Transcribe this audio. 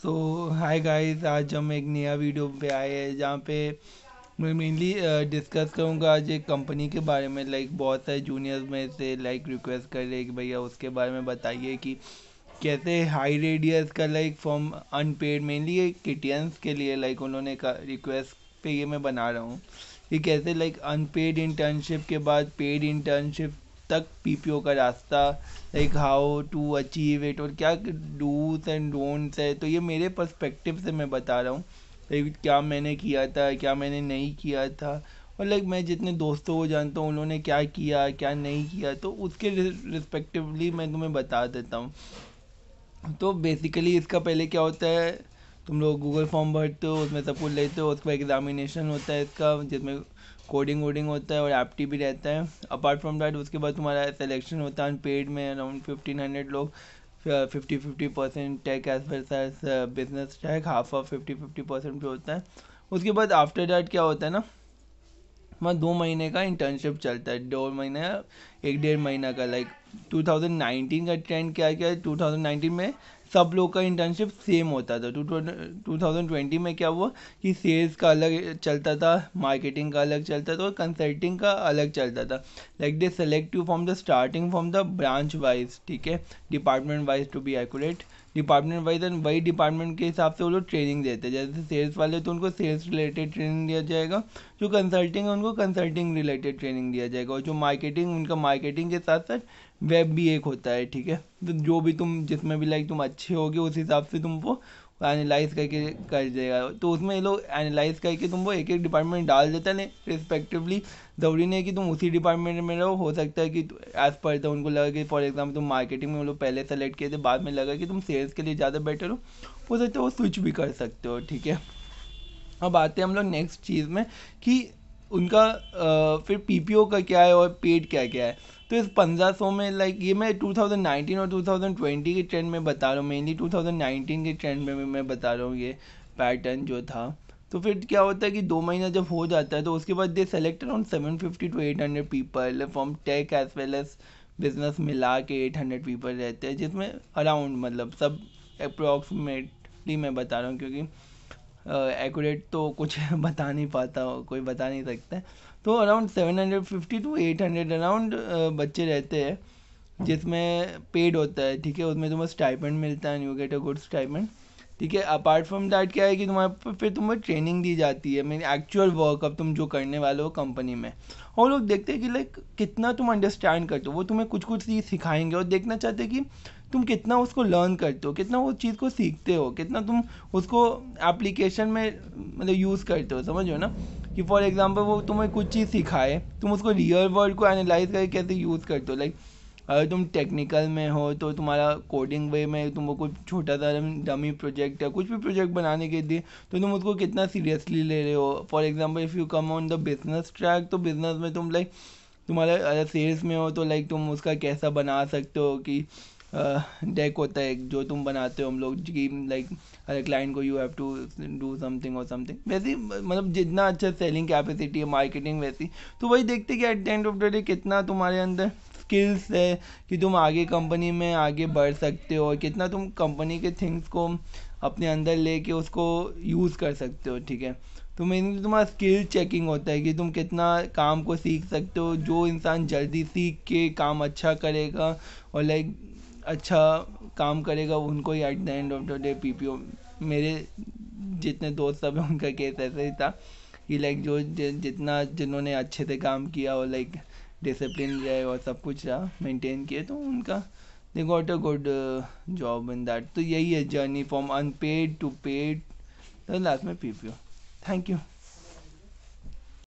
सो hi guys आज हम एक नया वीडियो पे आए हैं जहाँ पे मैं मेनली डिस्कस uh, करूँगा आज एक कंपनी के बारे में लाइक बहुत सारे जूनियर्स में से लाइक रिक्वेस्ट कर रहे कि भैया उसके बारे में बताइए कि कैसे हाई रेडियस का लाइक फॉर्म अनपेड मेनली ये किटियंस के लिए लाइक उन्होंने का रिक्वेस्ट पे ये मैं बना रहा हूँ कि कैसे लाइक अनपेड इंटर्नशिप के बाद पेड इंटर्नशिप तक पीपीओ का रास्ता like how to achieve it और क्या डूज एंड डोंट्स है तो ये मेरे पर्सपेक्टिव से मैं बता रहा हूँ लाइक क्या मैंने किया था क्या मैंने नहीं किया था और लाइक मैं जितने दोस्तों को जानता हूँ उन्होंने क्या किया क्या नहीं किया तो उसके रिस्पेक्टिवली मैं तुम्हें बता देता हूँ तो बेसिकली इसका पहले क्या होता है तुम लोग गूगल फॉर्म भरते हो उसमें सब कुछ लेते हो उसका एग्ज़ामिनेशन होता है इसका जिसमें कोडिंग वोडिंग होता है और एप्टी भी रहता है अपार्ट फ्रॉम दैट उसके बाद तुम्हारा सिलेक्शन होता है पेड में अराउंड फिफ्टीन हंड्रेड लोग fifty fifty percent tech as पर business tech half of fifty fifty percent भी होता है उसके बाद आफ्टर डैट क्या होता है ना वहाँ दो महीने का इंटर्नशिप चलता है दो महीने एक डेढ़ महीना का लाइक like, 2019 का ट्रेंड क्या क्या है नाइनटीन में सब लोग का इंटर्नशिप सेम होता था टू थाउजेंड ट्वेंटी में क्या हुआ कि सेल्स का अलग चलता था मार्केटिंग का अलग चलता था और कंसल्टिंग का अलग चलता था like they select you from the starting from the branch wise ठीक है department wise to be exact department wise and वही डिपार्टमेंट के हिसाब से वो लोग ट्रेनिंग देते हैं जैसे सेल्स वाले तो उनको सेल्स रिलेटेड ट्रेनिंग दिया जाएगा जो कंसल्टिंग है उनको कंसल्टिंग रिलेटेड ट्रेनिंग दिया जाएगा और जो मार्केटिंग उनका मार्केटिंग के साथ साथ वेब भी एक होता है ठीक है तो जो भी तुम जिसमें भी लाइक तुम अच्छे होगे उस हिसाब से तुमको एनालाइज करके कर देगा तो उसमें ये लोग एनालाइज करके तुम वो एक एक डिपार्टमेंट डाल देते हैं रिस्पेक्टिवली ज़रूरी नहीं है कि तुम उसी डिपार्टमेंट में रहो हो सकता है कि एज पर द उनको लगा कि फॉर एग्जाम्पल तुम मार्केटिंग में वो लोग पहले सेलेक्ट किए थे बाद में लगा कि तुम सेल्स के लिए ज़्यादा बेटर हो हो सकता है वो स्विच भी कर सकते हो ठीक है अब आते हैं हम लोग नेक्स्ट चीज़ में कि उनका आ, फिर ओ का क्या है और पेड क्या क्या है तो इस पंद्रह सौ में लाइक ये मैं 2019 और 2020 के ट्रेंड में बता रहा हूँ मेनली 2019 के ट्रेंड में मैं बता रहा हूँ ये पैटर्न जो था तो फिर क्या होता है कि दो महीना जब हो जाता है तो उसके बाद they select around seven fifty to eight hundred people from tech as well as business मिला के एट हंड्रेड पीपल रहते हैं जिसमें अराउंड मतलब सब अप्रॉक्सीमेटली मैं बता रहा हूँ क्योंकि एक्यूरेट तो कुछ बता नहीं पाता कोई बता नहीं सकता तो around seven hundred fifty to eight hundred around बच्चे रहते हैं जिसमें पेड होता है ठीक है उसमें तुम्हें स्टाइपेंड मिलता है you get a good stipend ठीक है अपार्ट फ्रॉम दैट क्या है कि तुम्हारे फिर तुम्हें ट्रेनिंग दी जाती है मीन एक्चुअल वर्क अब तुम जो करने वाले हो कंपनी में और लोग देखते हैं कि लाइक कितना तुम अंडरस्टैंड करते हो वो तुम्हें कुछ कुछ चीज़ सिखाएंगे और देखना चाहते हैं कि तुम कितना उसको लर्न करते हो कितना उस चीज़ को सीखते हो कितना तुम उसको एप्लीकेशन में मतलब यूज़ करते हो समझो ना कि फॉर एग्ज़ाम्पल वो तुम्हें कुछ चीज़ सिखाए तुम उसको रियल वर्ल्ड को एनालाइज करके कैसे यूज़ करते हो लाइक अगर तुम टेक्निकल में हो तो तुम्हारा कोडिंग वे में तुमको कुछ छोटा सा डमी प्रोजेक्ट या कुछ भी प्रोजेक्ट बनाने के लिए तो तुम उसको कितना सीरियसली ले रहे हो for example if you come on the business track तो बिज़नेस में तुम लाइक तुम्हारा अगर सेल्स में हो तो लाइक तुम उसका कैसा बना सकते हो कि डेक होता है जो तुम बनाते हो हम लोग कि लाइक हर क्लाइंट को you have to do something और समथिंग वैसी मतलब जितना अच्छा सेलिंग कैपेसिटी है मार्केटिंग वैसी तो वही देखते कि at the end of the day कितना तुम्हारे अंदर स्किल्स है कि तुम आगे कंपनी में आगे बढ़ सकते हो और कितना तुम कंपनी के थिंग्स को अपने अंदर लेके उसको यूज़ कर सकते हो ठीक है तो मेनली तुम्हारा स्किल चेकिंग होता है कि तुम कितना काम को सीख सकते हो जो इंसान जल्दी सीख के काम अच्छा करेगा और लाइक अच्छा काम करेगा उनको ही at the end of the day P P O मेरे जितने दोस्त सब हैं उनका केस ऐसा ही था कि लाइक जो जितना जिन्होंने अच्छे से काम किया और लाइक डिसिप्लिन रहे और सब कुछ रहा मेंटेन किए तो उनका they got a good job in that तो यही है journey from unpaid to paid तो लास्ट में P P O thank you